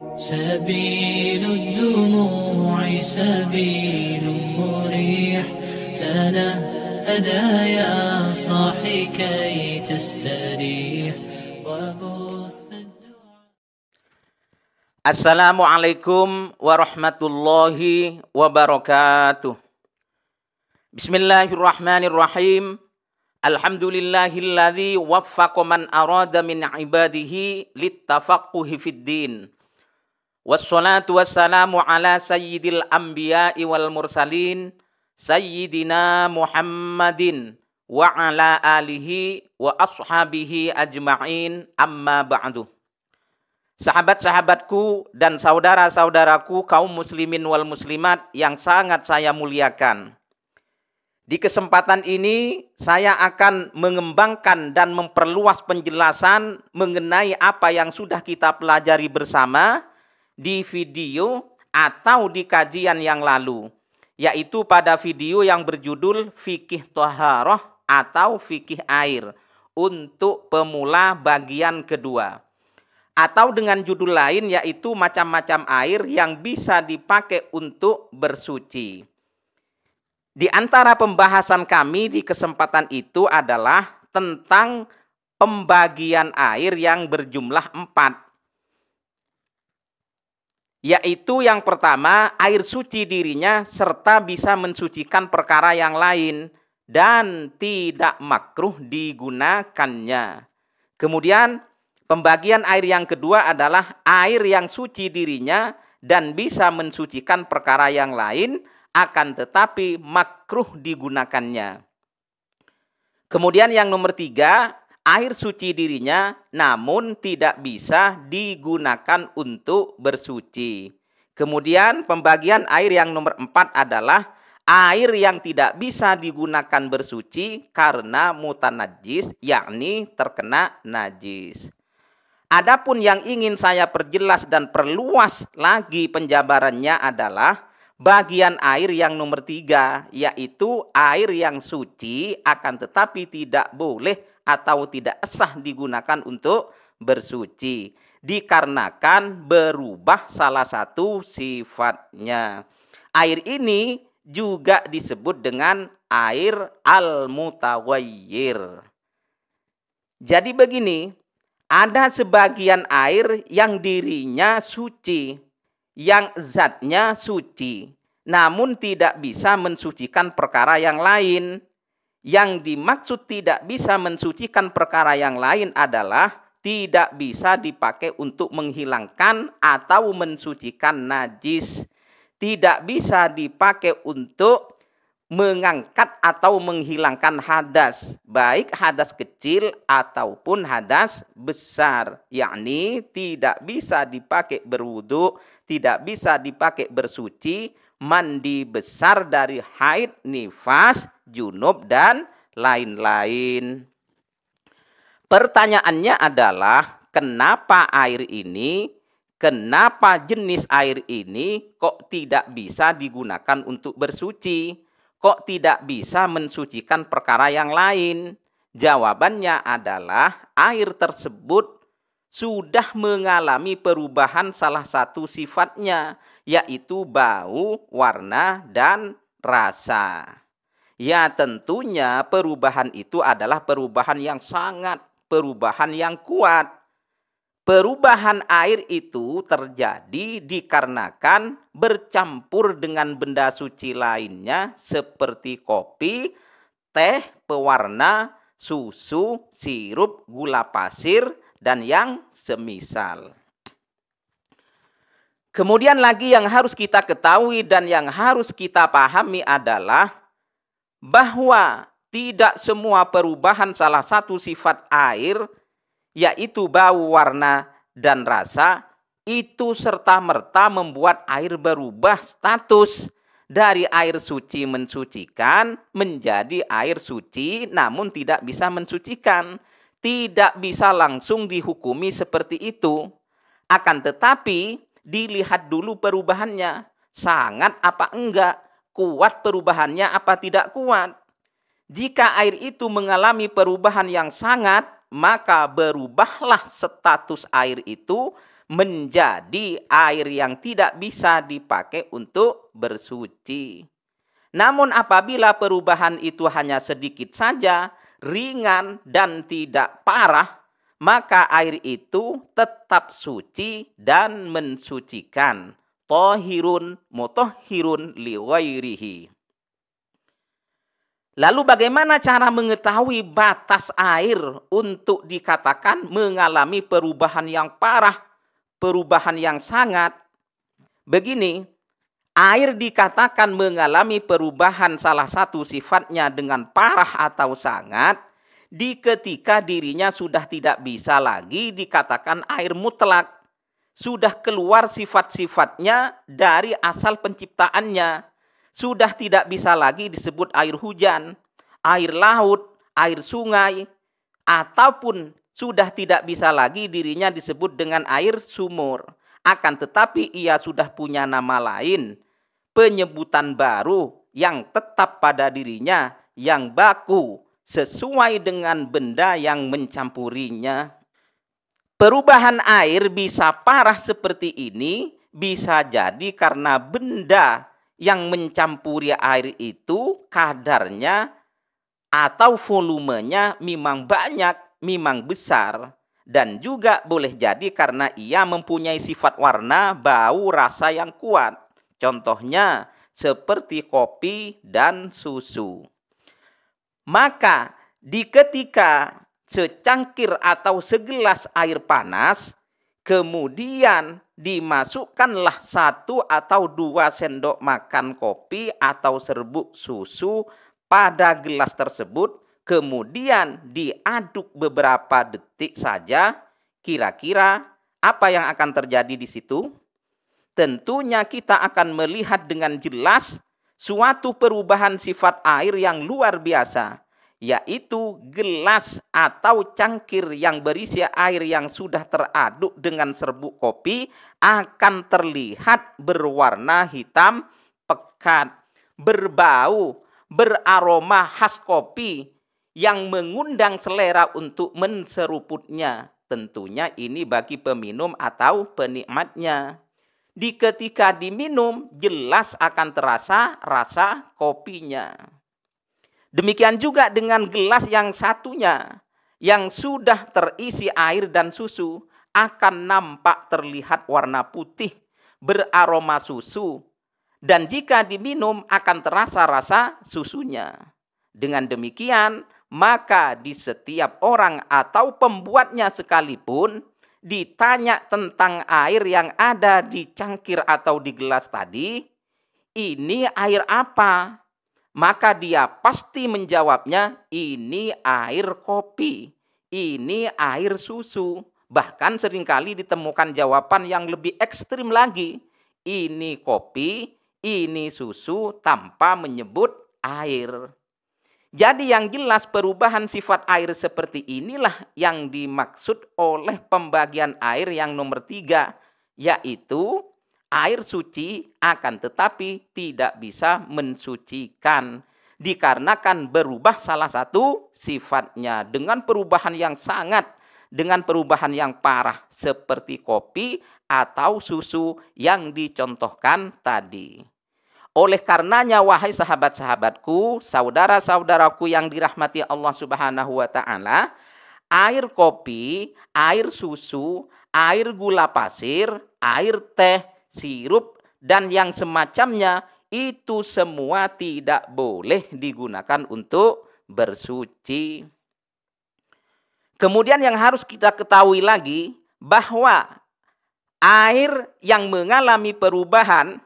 سبيل الدموع سبيل مريح تنا أدا يا صاحي كي تستريح وبث Assalamualaikum warahmatullahi wabarakatuh Bismillahirrahmanirrahim Alhamdulillahilladzi waffaqa man arada min ibadihi littafaqquhi fid din Wassalatu wassalamu ala sayyidil anbiya'i wal mursalin sayyidina Muhammadin wa ala alihi wa ashabihi ajma'in amma ba'du. Sahabat-sahabatku dan saudara-saudaraku kaum muslimin wal muslimat yang sangat saya muliakan. Di kesempatan ini saya akan mengembangkan dan memperluas penjelasan mengenai apa yang sudah kita pelajari bersama di video atau di kajian yang lalu, yaitu pada video yang berjudul Fikih Toharoh atau Fikih Air untuk pemula bagian kedua. Atau dengan judul lain yaitu macam-macam air yang bisa dipakai untuk bersuci. Di antara pembahasan kami di kesempatan itu adalah tentang pembagian air yang berjumlah empat yaitu yang pertama air suci dirinya serta bisa mensucikan perkara yang lain dan tidak makruh digunakannya. Kemudian pembagian air yang kedua adalah air yang suci dirinya dan bisa mensucikan perkara yang lain akan tetapi makruh digunakannya. Kemudian yang nomor tiga air suci dirinya namun tidak bisa digunakan untuk bersuci. Kemudian pembagian air yang nomor empat adalah air yang tidak bisa digunakan bersuci karena mutan najis, yakni terkena najis. Adapun yang ingin saya perjelas dan perluas lagi penjabarannya adalah bagian air yang nomor tiga yaitu air yang suci akan tetapi tidak boleh atau tidak sah digunakan untuk bersuci dikarenakan berubah salah satu sifatnya. Air ini juga disebut dengan air al-mutawayyir. Jadi begini, ada sebagian air yang dirinya suci, yang zatnya suci, namun tidak bisa mensucikan perkara yang lain. Yang dimaksud tidak bisa mensucikan perkara yang lain adalah tidak bisa dipakai untuk menghilangkan atau mensucikan najis. Tidak bisa dipakai untuk mengangkat atau menghilangkan hadas, baik hadas kecil ataupun hadas besar, yakni tidak bisa dipakai berwudu, tidak bisa dipakai bersuci mandi besar dari haid, nifas, junub, dan lain-lain. Pertanyaannya adalah kenapa air ini, kenapa jenis air ini kok tidak bisa digunakan untuk bersuci? Kok tidak bisa mensucikan perkara yang lain? Jawabannya adalah air tersebut sudah mengalami perubahan salah satu sifatnya, yaitu bau, warna, dan rasa. Ya tentunya perubahan itu adalah perubahan yang sangat, perubahan yang kuat. Perubahan air itu terjadi dikarenakan bercampur dengan benda suci lainnya seperti kopi, teh, pewarna, susu, sirup, gula pasir, dan yang semisal. Kemudian lagi yang harus kita ketahui dan yang harus kita pahami adalah bahwa tidak semua perubahan salah satu sifat air yaitu bau, warna, dan rasa itu serta-merta membuat air berubah status dari air suci mensucikan menjadi air suci namun tidak bisa mensucikan tidak bisa langsung dihukumi seperti itu. Akan tetapi dilihat dulu perubahannya. Sangat apa enggak? Kuat perubahannya apa tidak kuat? Jika air itu mengalami perubahan yang sangat, maka berubahlah status air itu menjadi air yang tidak bisa dipakai untuk bersuci. Namun apabila perubahan itu hanya sedikit saja, ringan dan tidak parah, maka air itu tetap suci dan mensucikan. Tohirun motohirun liwairihi. Lalu bagaimana cara mengetahui batas air untuk dikatakan mengalami perubahan yang parah, perubahan yang sangat? Begini, Air dikatakan mengalami perubahan salah satu sifatnya dengan parah atau sangat di ketika dirinya sudah tidak bisa lagi dikatakan air mutlak. Sudah keluar sifat-sifatnya dari asal penciptaannya. Sudah tidak bisa lagi disebut air hujan, air laut, air sungai, ataupun sudah tidak bisa lagi dirinya disebut dengan air sumur akan tetapi ia sudah punya nama lain, penyebutan baru yang tetap pada dirinya, yang baku, sesuai dengan benda yang mencampurinya. Perubahan air bisa parah seperti ini, bisa jadi karena benda yang mencampuri air itu kadarnya atau volumenya memang banyak, memang besar dan juga boleh jadi karena ia mempunyai sifat warna, bau, rasa yang kuat. Contohnya seperti kopi dan susu. Maka di ketika secangkir atau segelas air panas, kemudian dimasukkanlah satu atau dua sendok makan kopi atau serbuk susu pada gelas tersebut, kemudian diaduk beberapa detik saja, kira-kira apa yang akan terjadi di situ? Tentunya kita akan melihat dengan jelas suatu perubahan sifat air yang luar biasa, yaitu gelas atau cangkir yang berisi air yang sudah teraduk dengan serbuk kopi akan terlihat berwarna hitam pekat, berbau, beraroma khas kopi, yang mengundang selera untuk menseruputnya. Tentunya ini bagi peminum atau penikmatnya. Di ketika diminum jelas akan terasa rasa kopinya. Demikian juga dengan gelas yang satunya yang sudah terisi air dan susu akan nampak terlihat warna putih beraroma susu dan jika diminum akan terasa rasa susunya. Dengan demikian, maka di setiap orang atau pembuatnya sekalipun ditanya tentang air yang ada di cangkir atau di gelas tadi, ini air apa? Maka dia pasti menjawabnya, ini air kopi, ini air susu. Bahkan seringkali ditemukan jawaban yang lebih ekstrim lagi. Ini kopi, ini susu tanpa menyebut air. Jadi yang jelas perubahan sifat air seperti inilah yang dimaksud oleh pembagian air yang nomor tiga, yaitu air suci akan tetapi tidak bisa mensucikan. Dikarenakan berubah salah satu sifatnya dengan perubahan yang sangat, dengan perubahan yang parah seperti kopi atau susu yang dicontohkan tadi. Oleh karenanya wahai sahabat-sahabatku, saudara-saudaraku yang dirahmati Allah Subhanahu wa taala, air kopi, air susu, air gula pasir, air teh, sirup dan yang semacamnya itu semua tidak boleh digunakan untuk bersuci. Kemudian yang harus kita ketahui lagi bahwa air yang mengalami perubahan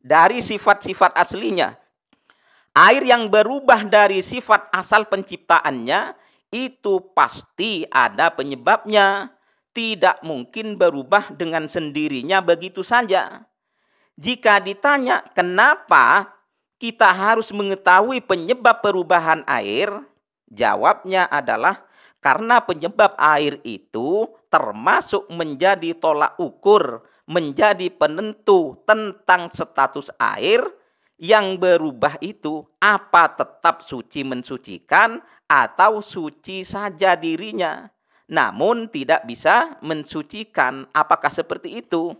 dari sifat-sifat aslinya. Air yang berubah dari sifat asal penciptaannya itu pasti ada penyebabnya. Tidak mungkin berubah dengan sendirinya begitu saja. Jika ditanya kenapa kita harus mengetahui penyebab perubahan air, jawabnya adalah karena penyebab air itu termasuk menjadi tolak ukur menjadi penentu tentang status air yang berubah itu apa tetap suci mensucikan atau suci saja dirinya namun tidak bisa mensucikan apakah seperti itu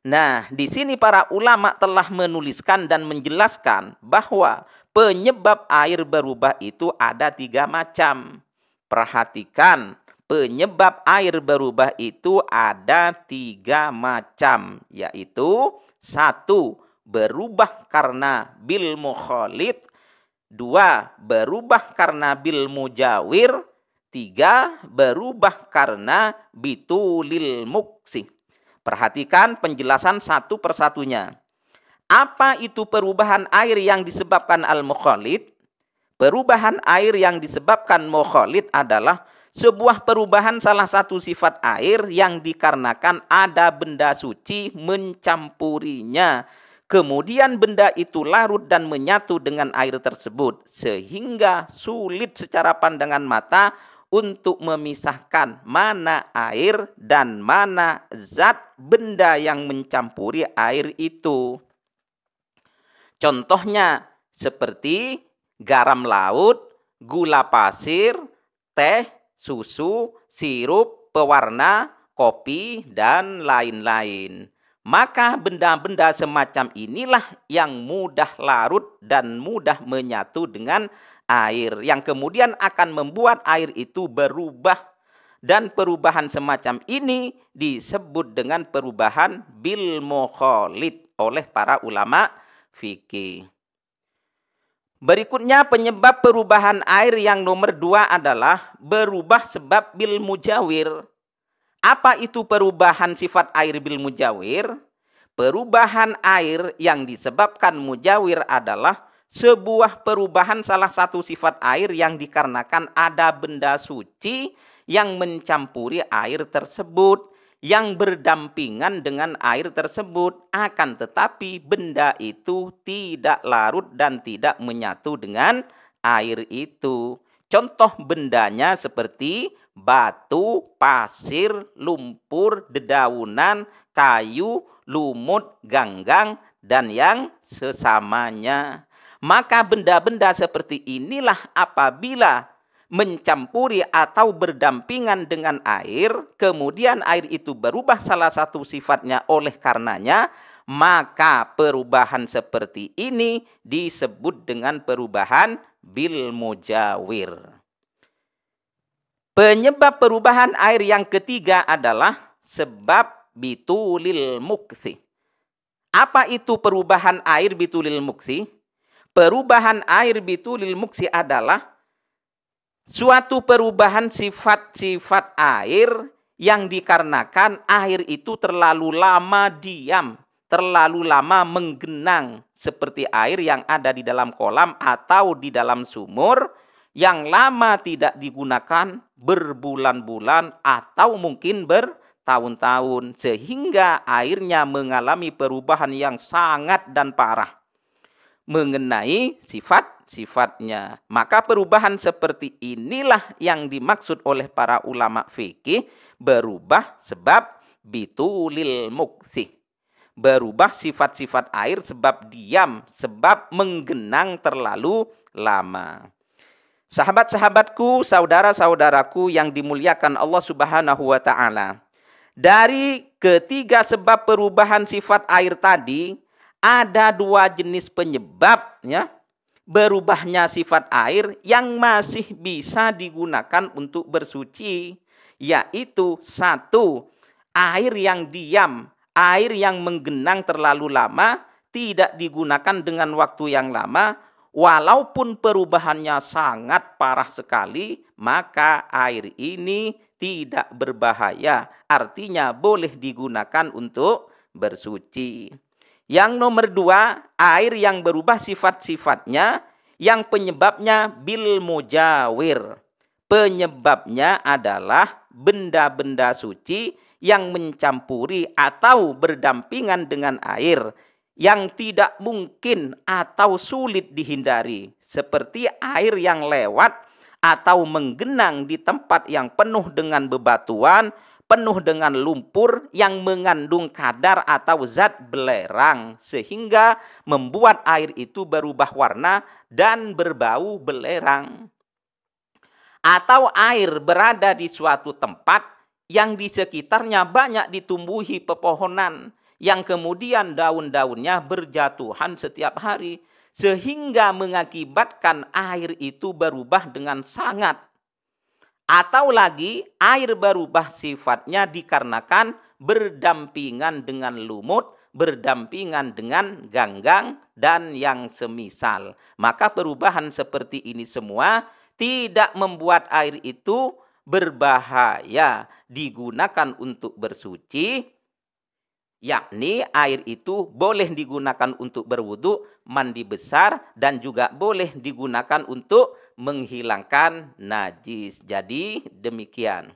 Nah, di sini para ulama telah menuliskan dan menjelaskan bahwa penyebab air berubah itu ada tiga macam. Perhatikan Penyebab air berubah itu ada tiga macam, yaitu satu berubah karena bil mukhalid, dua berubah karena bil mujawir, tiga berubah karena bitulil muksi Perhatikan penjelasan satu persatunya. Apa itu perubahan air yang disebabkan al mukhalid? Perubahan air yang disebabkan mukhalid adalah sebuah perubahan salah satu sifat air yang dikarenakan ada benda suci mencampurinya. Kemudian benda itu larut dan menyatu dengan air tersebut sehingga sulit secara pandangan mata untuk memisahkan mana air dan mana zat benda yang mencampuri air itu. Contohnya seperti garam laut, gula pasir, teh, susu, sirup, pewarna, kopi, dan lain-lain. Maka benda-benda semacam inilah yang mudah larut dan mudah menyatu dengan air. Yang kemudian akan membuat air itu berubah. Dan perubahan semacam ini disebut dengan perubahan bil oleh para ulama fikih. Berikutnya penyebab perubahan air yang nomor dua adalah berubah sebab bil mujawir. Apa itu perubahan sifat air bil mujawir? Perubahan air yang disebabkan mujawir adalah sebuah perubahan salah satu sifat air yang dikarenakan ada benda suci yang mencampuri air tersebut yang berdampingan dengan air tersebut. Akan tetapi benda itu tidak larut dan tidak menyatu dengan air itu. Contoh bendanya seperti batu, pasir, lumpur, dedaunan, kayu, lumut, ganggang, dan yang sesamanya. Maka benda-benda seperti inilah apabila mencampuri atau berdampingan dengan air, kemudian air itu berubah salah satu sifatnya oleh karenanya, maka perubahan seperti ini disebut dengan perubahan bil mujawir. Penyebab perubahan air yang ketiga adalah sebab bitulil muksi. Apa itu perubahan air bitulil muksi? Perubahan air bitulil muksi adalah suatu perubahan sifat-sifat air yang dikarenakan air itu terlalu lama diam, terlalu lama menggenang seperti air yang ada di dalam kolam atau di dalam sumur yang lama tidak digunakan berbulan-bulan atau mungkin bertahun-tahun sehingga airnya mengalami perubahan yang sangat dan parah mengenai sifat sifatnya Maka perubahan seperti inilah yang dimaksud oleh para ulama fikih berubah sebab bitulil muksih. Berubah sifat-sifat air sebab diam, sebab menggenang terlalu lama. Sahabat-sahabatku, saudara-saudaraku yang dimuliakan Allah Subhanahu wa taala. Dari ketiga sebab perubahan sifat air tadi, ada dua jenis penyebab ya berubahnya sifat air yang masih bisa digunakan untuk bersuci, yaitu satu air yang diam, air yang menggenang terlalu lama, tidak digunakan dengan waktu yang lama, walaupun perubahannya sangat parah sekali, maka air ini tidak berbahaya, artinya boleh digunakan untuk bersuci. Yang nomor dua, air yang berubah sifat-sifatnya yang penyebabnya bil mujawir. Penyebabnya adalah benda-benda suci yang mencampuri atau berdampingan dengan air yang tidak mungkin atau sulit dihindari. Seperti air yang lewat atau menggenang di tempat yang penuh dengan bebatuan, penuh dengan lumpur yang mengandung kadar atau zat belerang sehingga membuat air itu berubah warna dan berbau belerang. Atau air berada di suatu tempat yang di sekitarnya banyak ditumbuhi pepohonan yang kemudian daun-daunnya berjatuhan setiap hari sehingga mengakibatkan air itu berubah dengan sangat atau lagi air berubah sifatnya dikarenakan berdampingan dengan lumut, berdampingan dengan ganggang dan yang semisal. Maka perubahan seperti ini semua tidak membuat air itu berbahaya digunakan untuk bersuci yakni air itu boleh digunakan untuk berwudu, mandi besar dan juga boleh digunakan untuk menghilangkan najis. Jadi demikian.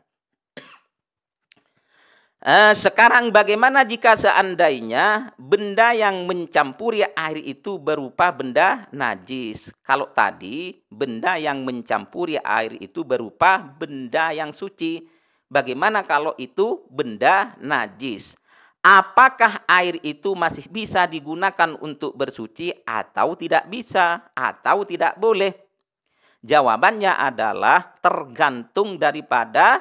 Eh, sekarang bagaimana jika seandainya benda yang mencampuri air itu berupa benda najis? Kalau tadi benda yang mencampuri air itu berupa benda yang suci. Bagaimana kalau itu benda najis? apakah air itu masih bisa digunakan untuk bersuci atau tidak bisa atau tidak boleh? Jawabannya adalah tergantung daripada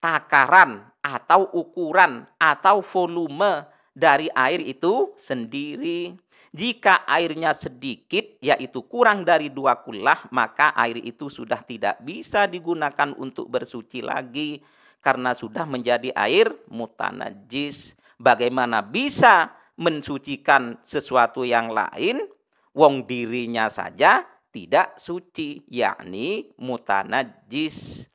takaran atau ukuran atau volume dari air itu sendiri. Jika airnya sedikit yaitu kurang dari dua kulah maka air itu sudah tidak bisa digunakan untuk bersuci lagi karena sudah menjadi air mutanajis bagaimana bisa mensucikan sesuatu yang lain wong dirinya saja tidak suci yakni mutanajis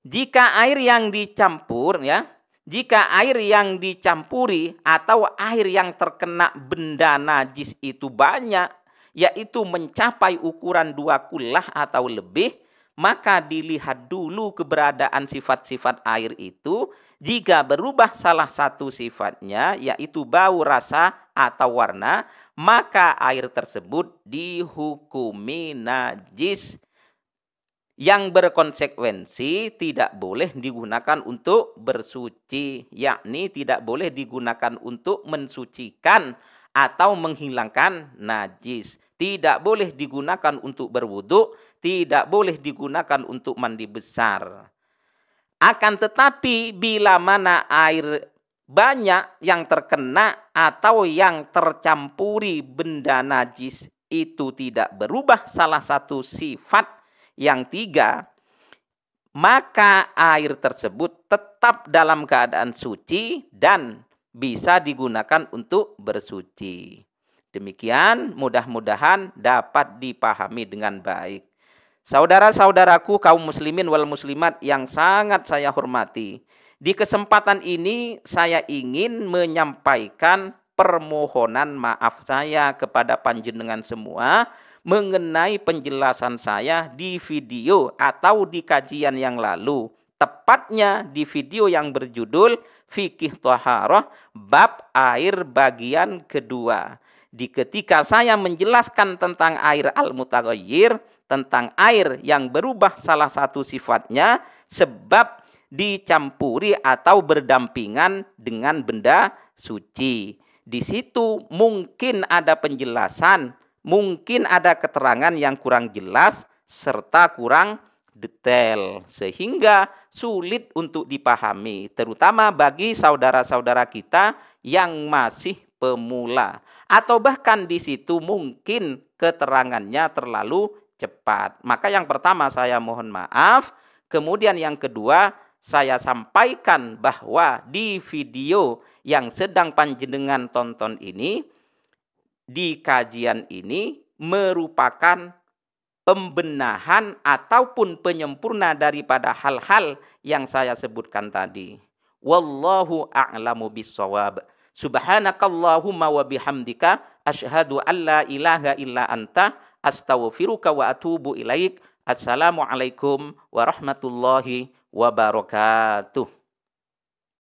jika air yang dicampur ya jika air yang dicampuri atau air yang terkena benda najis itu banyak yaitu mencapai ukuran dua kulah atau lebih maka dilihat dulu keberadaan sifat-sifat air itu. Jika berubah salah satu sifatnya, yaitu bau, rasa, atau warna, maka air tersebut dihukumi najis yang berkonsekuensi tidak boleh digunakan untuk bersuci, yakni tidak boleh digunakan untuk mensucikan atau menghilangkan najis. Tidak boleh digunakan untuk berwudhu, tidak boleh digunakan untuk mandi besar. Akan tetapi bila mana air banyak yang terkena atau yang tercampuri benda najis itu tidak berubah salah satu sifat yang tiga, maka air tersebut tetap dalam keadaan suci dan bisa digunakan untuk bersuci. Demikian mudah-mudahan dapat dipahami dengan baik. Saudara-saudaraku kaum muslimin wal muslimat yang sangat saya hormati. Di kesempatan ini saya ingin menyampaikan permohonan maaf saya kepada panjenengan semua mengenai penjelasan saya di video atau di kajian yang lalu Tepatnya di video yang berjudul Fikih Toharoh Bab Air Bagian Kedua. Di ketika saya menjelaskan tentang air al-mutaghayyir, tentang air yang berubah salah satu sifatnya sebab dicampuri atau berdampingan dengan benda suci. Di situ mungkin ada penjelasan, mungkin ada keterangan yang kurang jelas serta kurang detail sehingga sulit untuk dipahami terutama bagi saudara-saudara kita yang masih pemula atau bahkan di situ mungkin keterangannya terlalu cepat. Maka yang pertama saya mohon maaf, kemudian yang kedua saya sampaikan bahwa di video yang sedang panjenengan tonton ini di kajian ini merupakan pembenahan ataupun penyempurna daripada hal-hal yang saya sebutkan tadi. Wallahu a'lamu bisawab. Subhanakallahumma wa bihamdika asyhadu alla ilaha illa anta astaghfiruka wa atubu ilaik. Assalamualaikum warahmatullahi wabarakatuh.